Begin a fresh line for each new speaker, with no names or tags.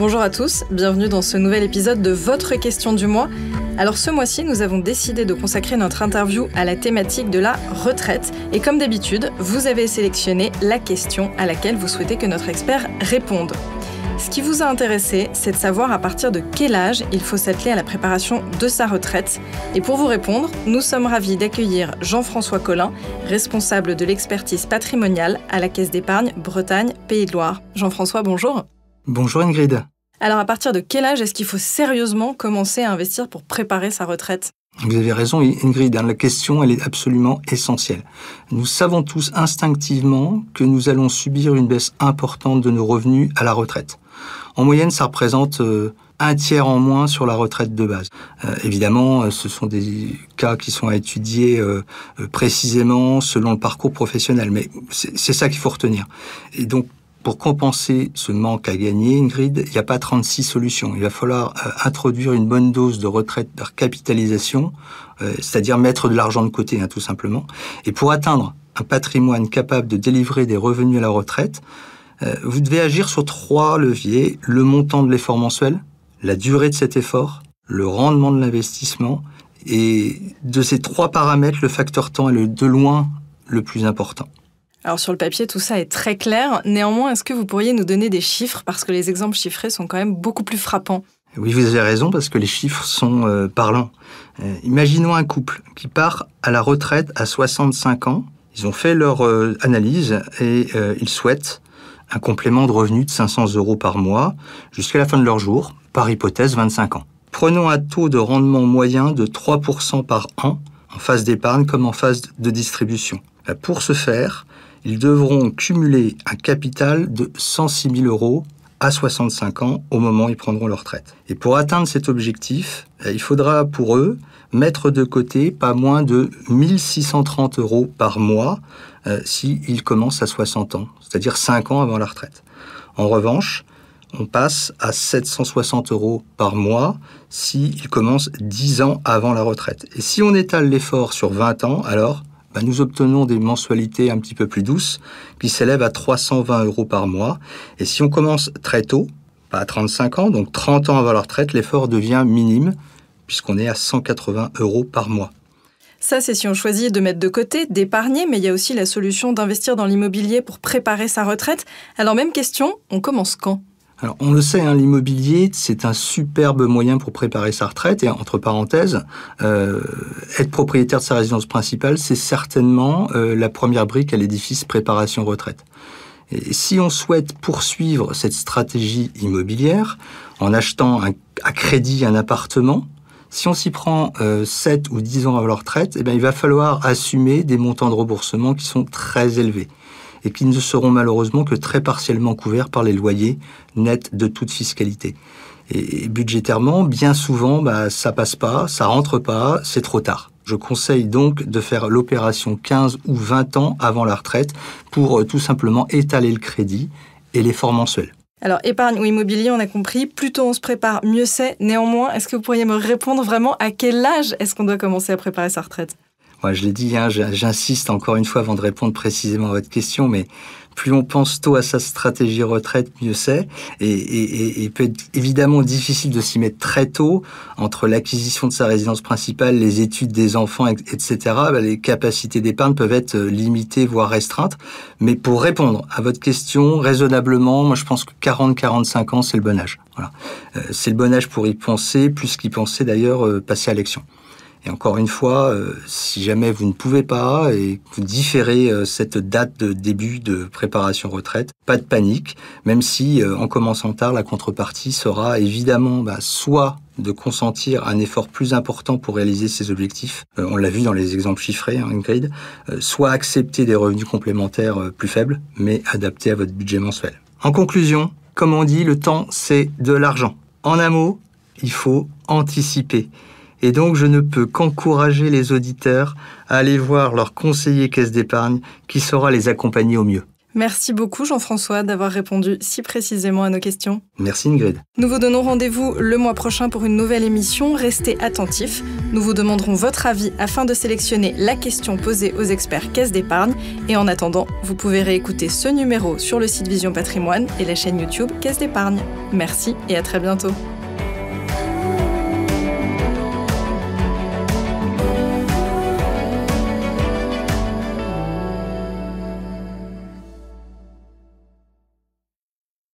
Bonjour à tous, bienvenue dans ce nouvel épisode de Votre question du mois. Alors ce mois-ci, nous avons décidé de consacrer notre interview à la thématique de la retraite. Et comme d'habitude, vous avez sélectionné la question à laquelle vous souhaitez que notre expert réponde. Ce qui vous a intéressé, c'est de savoir à partir de quel âge il faut s'atteler à la préparation de sa retraite. Et pour vous répondre, nous sommes ravis d'accueillir Jean-François Collin, responsable de l'expertise patrimoniale à la Caisse d'épargne Bretagne Pays de Loire. Jean-François, bonjour.
Bonjour Ingrid.
Alors à partir de quel âge est-ce qu'il faut sérieusement commencer à investir pour préparer sa retraite
vous avez raison, Ingrid, hein, la question, elle est absolument essentielle. Nous savons tous instinctivement que nous allons subir une baisse importante de nos revenus à la retraite. En moyenne, ça représente euh, un tiers en moins sur la retraite de base. Euh, évidemment, euh, ce sont des cas qui sont à étudier précisément selon le parcours professionnel, mais c'est ça qu'il faut retenir. Et donc, pour compenser ce manque à gagner, Ingrid, il n'y a pas 36 solutions. Il va falloir euh, introduire une bonne dose de retraite par capitalisation, euh, c'est-à-dire mettre de l'argent de côté, hein, tout simplement. Et pour atteindre un patrimoine capable de délivrer des revenus à la retraite, euh, vous devez agir sur trois leviers. Le montant de l'effort mensuel, la durée de cet effort, le rendement de l'investissement, et de ces trois paramètres, le facteur temps est le, de loin le plus important.
Alors sur le papier, tout ça est très clair. Néanmoins, est-ce que vous pourriez nous donner des chiffres Parce que les exemples chiffrés sont quand même beaucoup plus
frappants. Oui, vous avez raison, parce que les chiffres sont euh, parlants. Euh, imaginons un couple qui part à la retraite à 65 ans. Ils ont fait leur euh, analyse et ils souhaitent un complément de revenu de 500 euros par mois jusqu'à la fin de leur jour, par hypothèse 25 ans. Prenons un taux de rendement moyen de 3% par an en phase d'épargne comme en phase de distribution. Bah, pour ce faire, ils devront cumuler un capital de 106 000 euros à 65 ans au moment où ils prendront leur retraite. Et pour atteindre cet objectif, eh, il faudra pour eux mettre de côté pas moins de 1630 euros par mois euh, s'ils commencent à 60 ans, c'est-à-dire 5 ans avant la retraite. En revanche, on passe à 760 euros par mois s'ils commencent 10 ans avant la retraite. Et si on étale l'effort sur 20 ans, alors bah, nous obtenons des mensualités un petit peu plus douces qui s'élèvent à 320 euros par mois. Et si on commence très tôt, pas à 35 ans, donc 30 ans avant la retraite, l'effort devient minime puisqu'on est à 180 euros par mois.
Ça, c'est si on choisit de mettre de côté, d'épargner, mais il y a aussi la solution d'investir dans l'immobilier pour préparer sa retraite. Alors même question, on commence quand
alors, on le sait, hein, l'immobilier, c'est un superbe moyen pour préparer sa retraite. Et entre parenthèses, euh, être propriétaire de sa résidence principale, c'est certainement euh, la première brique à l'édifice préparation retraite. Et si on souhaite poursuivre cette stratégie immobilière en achetant un, à crédit un appartement, si on s'y prend 7 euh, ou 10 ans avant la retraite, eh bien, il va falloir assumer des montants de remboursement qui sont très élevés et qui ne seront malheureusement que très partiellement couverts par les loyers nets de toute fiscalité. Et, budgétairement, bien souvent, bah, ça passe pas, ça rentre pas, c'est trop tard. Je conseille donc de faire l'opération 15 ou 20 ans avant la retraite pour euh, tout simplement étaler le crédit et les l'effort mensuel.
Alors, épargne ou immobilier, on a compris. Plus tôt on se prépare, mieux c'est. Néanmoins, est-ce que vous pourriez me répondre vraiment à quel âge est-ce qu'on doit commencer à préparer sa retraite
moi, je l'ai dit, hein, j'insiste encore une fois avant de répondre précisément à votre question, mais plus on pense tôt à sa stratégie retraite, mieux c'est. Et, il peut être évidemment difficile de s'y mettre très tôt entre l'acquisition de sa résidence principale, les études des enfants, etc. Bah, les capacités d'épargne peuvent être euh, limitées, voire restreintes. Mais pour répondre à votre question raisonnablement, moi je pense que 40-45 ans, c'est le bon âge. Voilà. Euh, c'est le bon âge pour y penser, plus qu'y penser d'ailleurs, euh, passer à l'action. Et encore une fois, euh, si jamais vous ne pouvez pas et vous différez euh, cette date de début de préparation retraite, pas de panique, même si euh, en commençant tard, la contrepartie sera évidemment bah, soit de consentir un effort plus important pour réaliser ses objectifs, on l'a vu dans les exemples chiffrés, hein, soit accepter des revenus complémentaires plus faibles, mais adaptés à votre budget mensuel. En conclusion, comme on dit, le temps, c'est de l'argent. En un mot, il faut anticiper. Et donc, je ne peux qu'encourager les auditeurs à aller voir leur conseiller caisse d'épargne qui saura les accompagner au mieux.
Merci beaucoup Jean-François d'avoir répondu si précisément à nos questions.
Merci Ingrid.
Nous vous donnons rendez-vous le mois prochain pour une nouvelle émission. Restez attentifs. Nous vous demanderons votre avis afin de sélectionner la question posée aux experts caisse d'épargne. Et en attendant, vous pouvez réécouter ce numéro sur le site Vision Patrimoine et la chaîne YouTube Caisse d'épargne. Merci et à très bientôt.